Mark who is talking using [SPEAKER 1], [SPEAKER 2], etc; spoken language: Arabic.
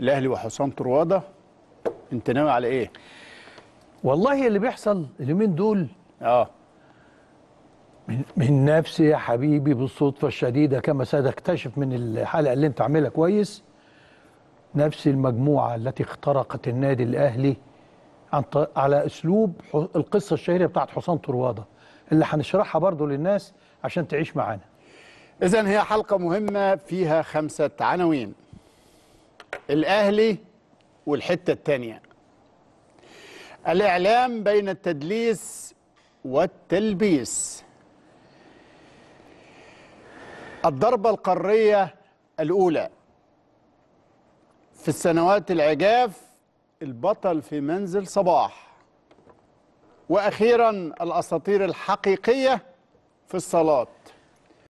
[SPEAKER 1] الاهلي وحسام طرواده انت ناوي على ايه والله اللي بيحصل
[SPEAKER 2] اليومين دول اه من, من نفسي يا حبيبي بالصدفه الشديده كما سأكتشف من الحلقه اللي انت عاملها كويس نفس المجموعه التي اخترقت النادي الاهلي عن على اسلوب القصه الشهيره بتاعت حسام طرواده اللي هنشرحها برضو للناس عشان تعيش معانا اذا هي حلقه مهمه فيها خمسه عناوين
[SPEAKER 3] الأهلي والحتة الثانيه الإعلام بين التدليس والتلبيس الضربة القارية الأولى في السنوات العجاف البطل في منزل صباح وأخيرا الأساطير الحقيقية في الصلاة